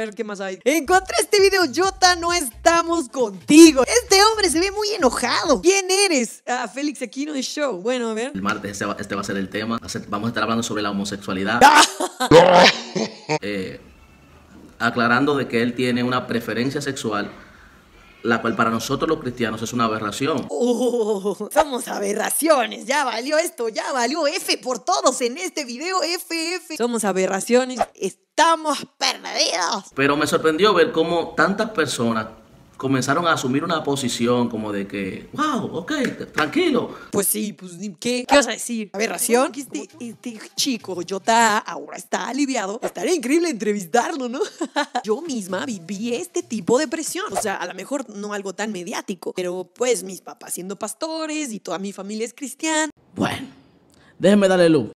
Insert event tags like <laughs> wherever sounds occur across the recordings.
ver qué más hay. Encontré este video, Jota, no estamos contigo. Este hombre se ve muy enojado. ¿Quién eres? Félix Aquino de Show. Bueno, a ver. El martes este va, este a ser el tema. Vamos a estar hablando sobre la homosexualidad. <laughs> Eh, aclarando de que él tiene una preferencia sexual la cual para nosotros los cristianos es una aberración. Oh, somos aberraciones, ya valió esto, ya valió F por todos en este video, F, Somos aberraciones, estamos perdidos. Pero me sorprendió ver cómo tantas personas comenzaron a asumir una posición como de que, wow, ok, tranquilo. Pues sí, pues ¿qué, ¿Qué vas a decir? Aberración. Ración este, este chico, yo ahora está aliviado. Estaría increíble entrevistarlo, ¿no? <laughs> yo misma viví este tipo de presión. O sea, a lo mejor no algo tan mediático, pero pues mis papás siendo pastores y toda mi familia es cristiana. Bueno, déjenme darle luz.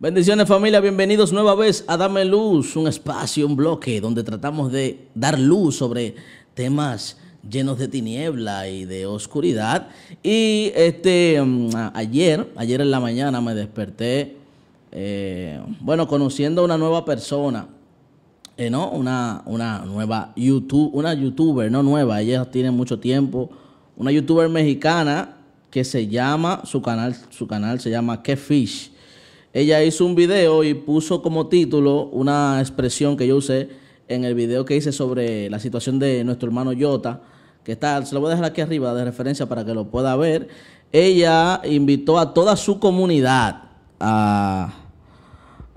Bendiciones familia, bienvenidos nueva vez a Dame Luz, un espacio, un bloque donde tratamos de dar luz sobre temas llenos de tiniebla y de oscuridad. Y este mm, ayer, ayer en la mañana me desperté, eh, bueno, conociendo a una nueva persona, eh, ¿no? Una, nueva YouTube, una youtuber, no nueva, ella tiene mucho tiempo, una youtuber mexicana que se llama, su canal, su canal se llama Que Fish ella hizo un video y puso como título una expresión que yo usé en el video que hice sobre la situación de nuestro hermano Yota, que está, se lo voy a dejar aquí arriba de referencia para que lo pueda ver. Ella invitó a toda su comunidad a,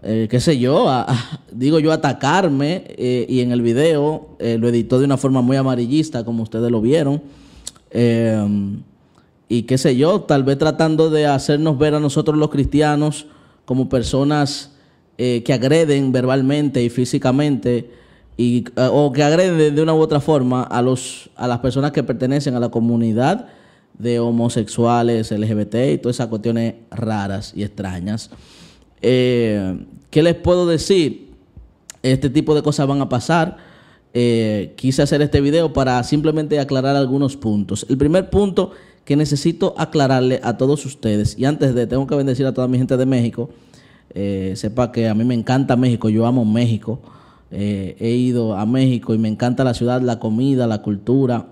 eh, qué sé yo, a, digo yo, atacarme eh, y en el video eh, lo editó de una forma muy amarillista, como ustedes lo vieron. Em, y qué sé yo, tal vez tratando de hacernos ver a nosotros los cristianos como personas eh, que agreden verbalmente y físicamente y, eh, o que agreden de una u otra forma a, los, a las personas que pertenecen a la comunidad de homosexuales, LGBT y todas esas cuestiones raras y extrañas. Eh, ¿Qué les puedo decir? Este tipo de cosas van a pasar. quise hacer este video para simplemente aclarar algunos puntos. El primer punto que necesito aclararle a todos ustedes. Y antes de, tengo que bendecir a toda mi gente de México. Eh, sepa que a mí me encanta México, yo amo México. Eh, he ido a México y me encanta la ciudad, la comida, la cultura.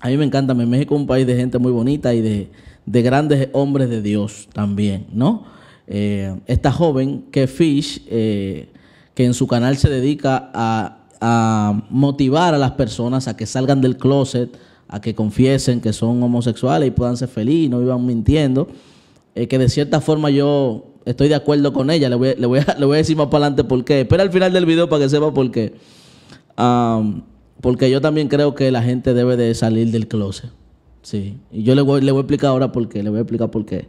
A mí me encanta. México es un país de gente muy bonita y de, grandes hombres de Dios también, ¿no? Eh, esta joven que Fish, que en su canal se dedica a, a, motivar a las personas a que salgan del closet, a que confiesen que son homosexuales y puedan ser felices, no iban mintiendo, eh, que de cierta forma yo estoy de acuerdo con ella, le voy, le voy, a, <laughs> le voy a decir más para adelante por qué, espera al final del video para que sepa por qué, porque yo también creo que la gente debe de salir del closet, sí, y yo le voy, le voy a explicar ahora por qué, le voy a explicar por qué,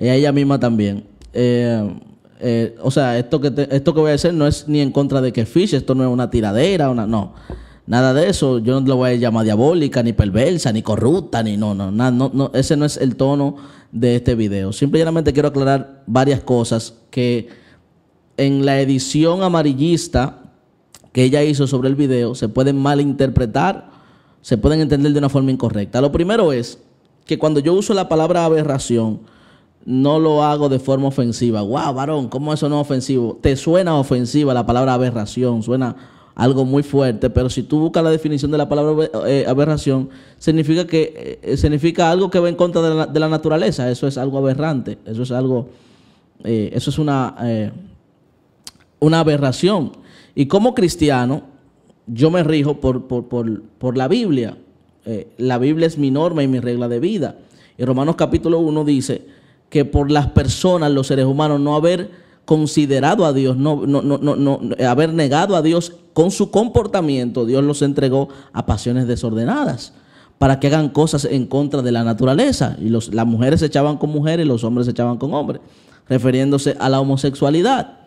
a ella misma también. Eh, eh, o sea, esto que, esto que voy a decir no es ni en contra de que Fish, esto no es una tiradera, una, no. Nada de eso. Yo no lo voy a llamar diabólica, ni perversa, ni corrupta, ni no, no, no, no, Ese no es el tono de este video. Simplemente quiero aclarar varias cosas que en la edición amarillista que ella hizo sobre el video se pueden malinterpretar, se pueden entender de una forma incorrecta. Lo primero es que cuando yo uso la palabra aberración, no lo hago de forma ofensiva. ¡Wow, varón! ¿Cómo eso no es ofensivo? Te suena ofensiva la palabra aberración, suena algo muy fuerte, pero si tú buscas la definición de la palabra eh, aberración, significa que eh, significa algo que va en contra de la, naturaleza, eso es algo aberrante, eso es algo, eh, eso es una, una aberración. Y como cristiano, yo me rijo por, por, por, por la Biblia. la Biblia es mi norma y mi regla de vida. Y Romanos capítulo 1 dice que por las personas, los seres humanos, no haber considerado a Dios, no, haber negado a Dios con su comportamiento, Dios los entregó a pasiones desordenadas para que hagan cosas en contra de la naturaleza. Y los, las mujeres se echaban con mujeres y los hombres se echaban con hombres, refiriéndose a la homosexualidad.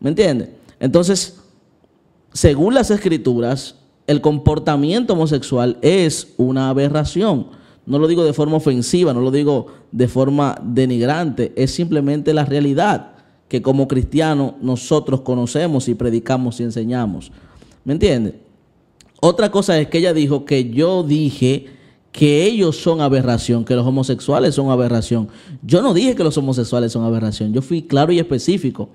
¿Me entiendes? Entonces, según las escrituras, el comportamiento homosexual es una aberración. No lo digo de forma ofensiva, no lo digo de forma denigrante, es simplemente la realidad que como cristianos nosotros conocemos y predicamos y enseñamos. ¿Me entiendes? Otra cosa es que ella dijo que yo dije que ellos son aberración, que los homosexuales son aberración. Yo no dije que los homosexuales son aberración, yo fui claro y específico.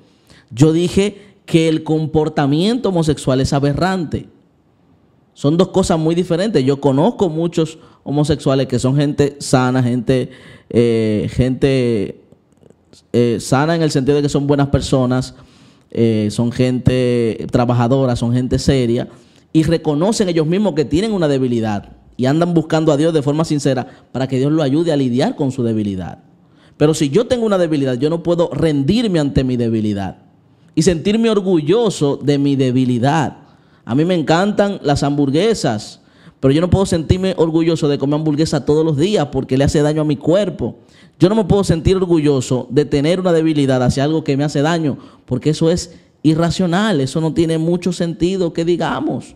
Yo dije que el comportamiento homosexual es aberrante. Son dos cosas muy diferentes. Yo conozco muchos homosexuales que son gente sana, gente, eh, gente eh, sana en el sentido de que son buenas personas, eh, son gente trabajadora, son gente seria y reconocen ellos mismos que tienen una debilidad y andan buscando a Dios de forma sincera para que Dios lo ayude a lidiar con su debilidad. Pero si yo tengo una debilidad, yo no puedo rendirme ante mi debilidad y sentirme orgulloso de mi debilidad. A mí me encantan las hamburguesas pero yo no puedo sentirme orgulloso de comer hamburguesa todos los días porque le hace daño a mi cuerpo. Yo no me puedo sentir orgulloso de tener una debilidad hacia algo que me hace daño porque eso es irracional, eso no tiene mucho sentido que digamos.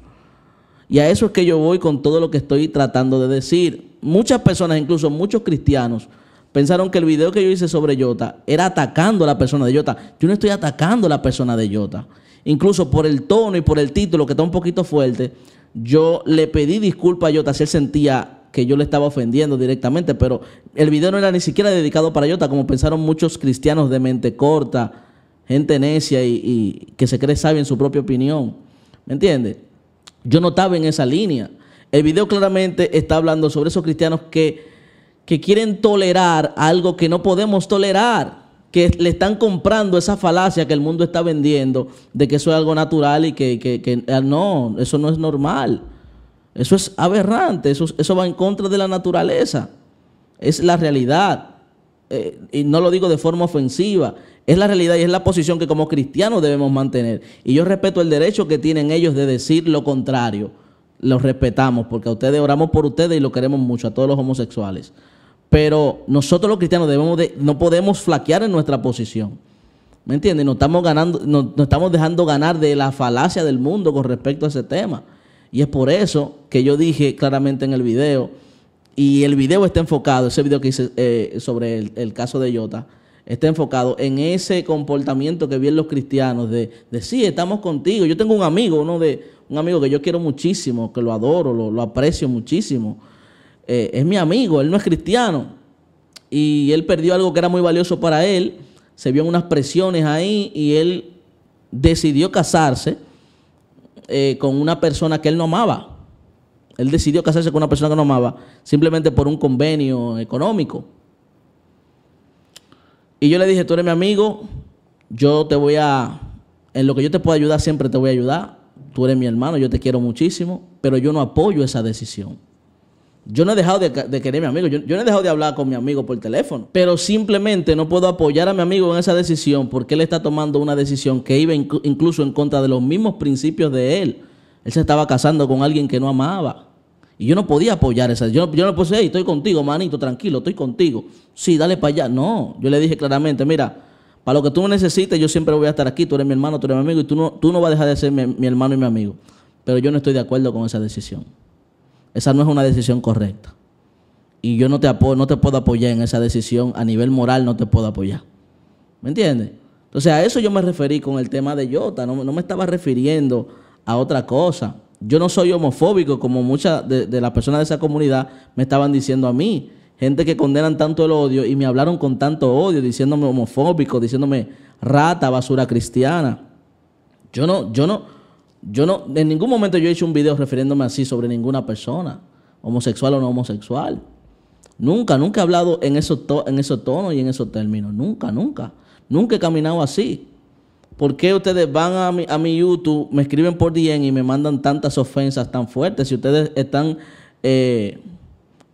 Y a eso es que yo voy con todo lo que estoy tratando de decir. Muchas personas, incluso muchos cristianos, pensaron que el video que yo hice sobre Yota era atacando a la persona de Yota. Yo no estoy atacando a la persona de Yota. Incluso por el tono y por el título, que está un poquito fuerte, yo le pedí disculpas a Yota, si él sentía que yo le estaba ofendiendo directamente, pero el video no era ni siquiera dedicado para Yota, como pensaron muchos cristianos de mente corta, gente necia y, que se cree sabio en su propia opinión. ¿Me entiendes? Yo no estaba en esa línea. El video claramente está hablando sobre esos cristianos que, que quieren tolerar algo que no podemos tolerar que le están comprando esa falacia que el mundo está vendiendo de que eso es algo natural y que, ah, no, eso no es normal. Eso es aberrante, eso, eso va en contra de la naturaleza. Es la realidad. Eh, y no lo digo de forma ofensiva, es la realidad y es la posición que como cristianos debemos mantener. Y yo respeto el derecho que tienen ellos de decir lo contrario. Los respetamos porque a ustedes oramos por ustedes y lo queremos mucho, a todos los homosexuales. Pero nosotros los cristianos debemos de, no podemos flaquear en nuestra posición. ¿Me entiendes? Nos estamos, ganando, no estamos dejando ganar de la falacia del mundo con respecto a ese tema. Y es por eso que yo dije claramente en el video, y el video está enfocado, ese video que hice eh, sobre el, caso de Yota, está enfocado en ese comportamiento que vienen los cristianos de, de sí, estamos contigo. Yo tengo un amigo, uno de, un amigo que yo quiero muchísimo, que lo adoro, lo aprecio muchísimo. Eh, es mi amigo, él no es cristiano. Y él perdió algo que era muy valioso para él, se vio en unas presiones ahí y él decidió casarse eh, con una persona que él no amaba. Él decidió casarse con una persona que no amaba, simplemente por un convenio económico. Y yo le dije, tú eres mi amigo, yo te voy a, en lo que yo te pueda ayudar, siempre te voy a ayudar. Tú eres mi hermano, yo te quiero muchísimo, pero yo no apoyo esa decisión. Yo no he dejado de, querer a mi amigo, yo, no he dejado de hablar con mi amigo por teléfono, pero simplemente no puedo apoyar a mi amigo en esa decisión porque él está tomando una decisión que iba incluso en contra de los mismos principios de él. Él se estaba casando con alguien que no amaba. Y yo no podía apoyar esa. Yo, yo no puse, hey, estoy contigo, manito, tranquilo, estoy contigo. Sí, dale para allá. No, yo le dije claramente, mira, para lo que tú necesites, yo siempre voy a estar aquí. Tú eres mi hermano, tú eres mi amigo y tú no, tú no vas a dejar de ser mi hermano y mi amigo. Pero yo no estoy de acuerdo con esa decisión. Esa no es una decisión correcta. Y yo no te, no te puedo apoyar en esa decisión, a nivel moral no te puedo apoyar. ¿Me entiendes? Entonces a eso yo me referí con el tema de Jota, no, me estaba refiriendo a otra cosa. Yo no soy homofóbico como muchas de, de las personas de esa comunidad me estaban diciendo a mí. Gente que condenan tanto el odio y me hablaron con tanto odio, diciéndome homofóbico, diciéndome rata, basura cristiana. Yo no, yo no, yo no, en ningún momento yo he hecho un video refiriéndome así sobre ninguna persona, homosexual o no homosexual. Nunca, nunca he hablado en esos, en tonos y en esos términos. Nunca, nunca. Nunca he caminado así. ¿Por qué ustedes van a mi, a mi YouTube, me escriben por DM y me mandan tantas ofensas tan fuertes si ustedes están eh,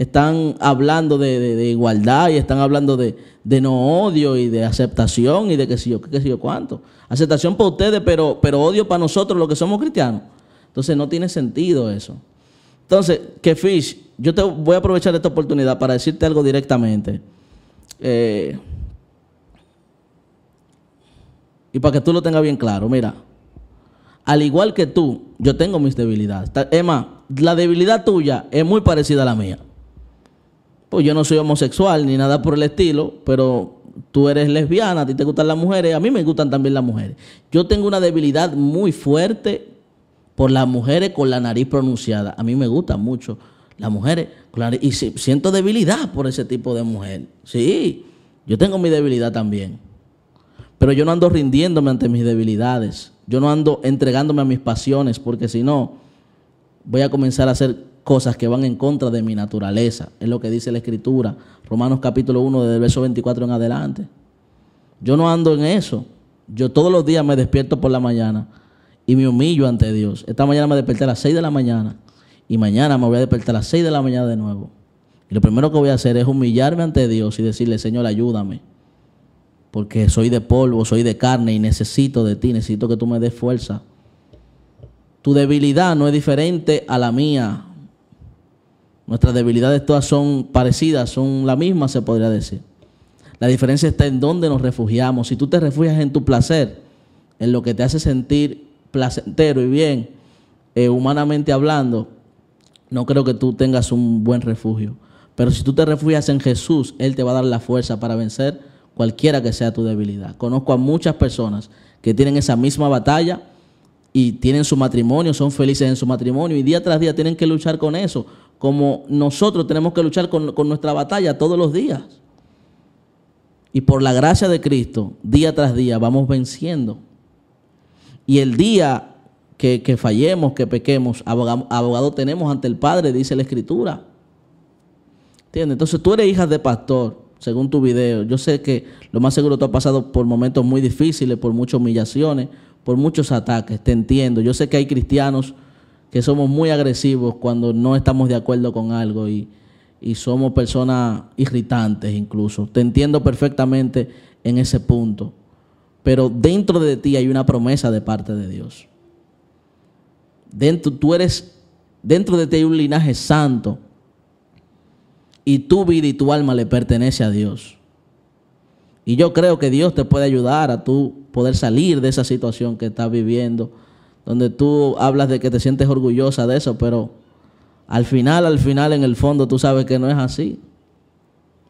están hablando de, igualdad y están hablando de, no odio y de aceptación y de que sé yo, qué si yo cuánto. Aceptación para ustedes, pero, pero odio para nosotros los que somos cristianos. Entonces no tiene sentido eso. Entonces, que Fish, yo te voy a aprovechar esta oportunidad para decirte algo directamente. Eh, y para que tú lo tengas bien claro, mira, al igual que tú, yo tengo mis debilidades. Emma, la debilidad tuya es muy parecida a la mía pues yo no soy homosexual ni nada por el estilo, pero tú eres lesbiana, a ti te gustan las mujeres, a mí me gustan también las mujeres. Yo tengo una debilidad muy fuerte por las mujeres con la nariz pronunciada. A mí me gustan mucho las mujeres claro, Y siento debilidad por ese tipo de mujer. Sí, yo tengo mi debilidad también. Pero yo no ando rindiéndome ante mis debilidades. Yo no ando entregándome a mis pasiones porque si no, voy a comenzar a ser cosas que van en contra de mi naturaleza. Es lo que dice la Escritura, Romanos capítulo 1, desde el verso 24 en adelante. Yo no ando en eso. Yo todos los días me despierto por la mañana y me humillo ante Dios. Esta mañana me desperté a las 6 de la mañana y mañana me voy a despertar a las 6 de la mañana de nuevo. Y lo primero que voy a hacer es humillarme ante Dios y decirle, Señor, ayúdame. Porque soy de polvo, soy de carne y necesito de ti, necesito que tú me des fuerza. Tu debilidad no es diferente a la mía, Nuestras debilidades todas son parecidas, son la misma, se podría decir. La diferencia está en dónde nos refugiamos. Si tú te refugias en tu placer, en lo que te hace sentir placentero y bien, eh, humanamente hablando, no creo que tú tengas un buen refugio. Pero si tú te refugias en Jesús, Él te va a dar la fuerza para vencer cualquiera que sea tu debilidad. Conozco a muchas personas que tienen esa misma batalla y tienen su matrimonio, son felices en su matrimonio y día tras día tienen que luchar con eso, como nosotros tenemos que luchar con, nuestra batalla todos los días. Y por la gracia de Cristo, día tras día, vamos venciendo. Y el día que, fallemos, que pequemos, abogado, tenemos ante el Padre, dice la Escritura. ¿Entiendes? Entonces tú eres hija de pastor, según tu video. Yo sé que lo más seguro tú has pasado por momentos muy difíciles, por muchas humillaciones, por muchos ataques. Te entiendo. Yo sé que hay cristianos que somos muy agresivos cuando no estamos de acuerdo con algo y, somos personas irritantes incluso. Te entiendo perfectamente en ese punto, pero dentro de ti hay una promesa de parte de Dios. Dentro, tú eres, dentro de ti hay un linaje santo y tu vida y tu alma le pertenece a Dios. Y yo creo que Dios te puede ayudar a tú poder salir de esa situación que estás viviendo donde tú hablas de que te sientes orgullosa de eso, pero al final, al final, en el fondo, tú sabes que no es así.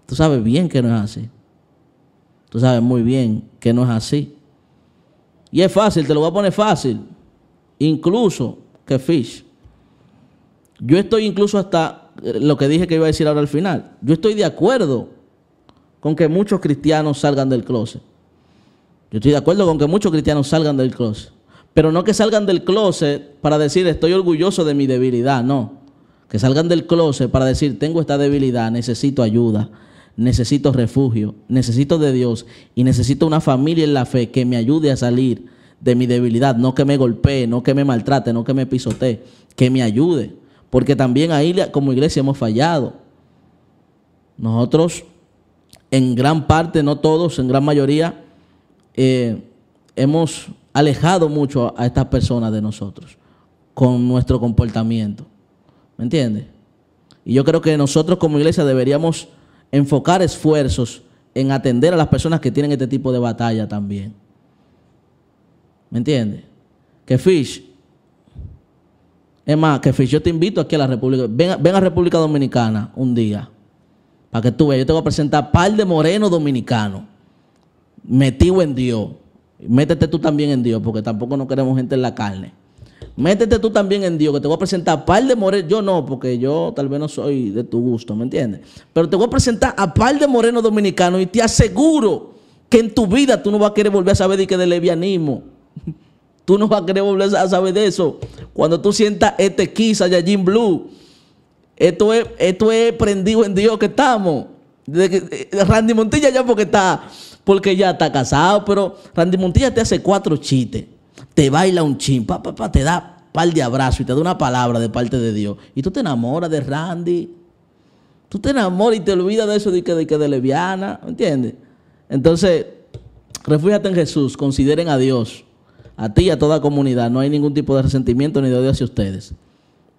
Tú sabes bien que no es así. Tú sabes muy bien que no es así. Y es fácil, te lo voy a poner fácil. Incluso que Fish. Yo estoy incluso hasta eh, lo que dije que iba a decir ahora al final. Yo estoy de acuerdo con que muchos cristianos salgan del closet. Yo estoy de acuerdo con que muchos cristianos salgan del closet. Pero no que salgan del closet para decir estoy orgulloso de mi debilidad, no. Que salgan del closet para decir tengo esta debilidad, necesito ayuda, necesito refugio, necesito de Dios y necesito una familia en la fe que me ayude a salir de mi debilidad, no que me golpee, no que me maltrate, no que me pisotee, que me ayude. Porque también ahí como iglesia hemos fallado. Nosotros, en gran parte, no todos, en gran mayoría, eh, hemos alejado mucho a, estas personas de nosotros con nuestro comportamiento. ¿Me entiendes? Y yo creo que nosotros como iglesia deberíamos enfocar esfuerzos en atender a las personas que tienen este tipo de batalla también. ¿Me entiendes? Que Fish, es más, que Fish, yo te invito aquí a la República, ven, a República Dominicana un día, para que tú veas, yo te voy a presentar par de morenos dominicanos, metido en Dios. Métete tú también en Dios, porque tampoco no queremos gente en la carne. Métete tú también en Dios, que te voy a presentar a par de moreno Yo no, porque yo tal vez no soy de tu gusto, ¿me entiendes? Pero te voy a presentar a par de morenos dominicanos y te aseguro que en tu vida tú no vas a querer volver a saber de que de levianismo. <laughs> Tú no vas a querer volver a saber de eso. Cuando tú sientas este Kiss, Yajin Blue, esto es, esto es prendido en Dios que estamos. Eh, Randy Montilla ya porque está porque ya está casado, pero Randy Montilla te hace cuatro chistes, te baila un chin, pa, pa, te da par de abrazo y te da una palabra de parte de Dios. Y tú te enamoras de Randy. Tú te enamoras y te olvidas de eso de que de, que de leviana, ¿entiendes? Entonces, refújate en Jesús, consideren a Dios, a ti y a toda comunidad. No hay ningún tipo de resentimiento ni de odio hacia ustedes.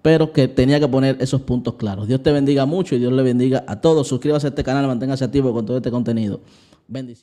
Pero que tenía que poner esos puntos claros. Dios te bendiga mucho y Dios le bendiga a todos. Suscríbase a este canal, manténgase activo con todo este contenido. Bendiciones.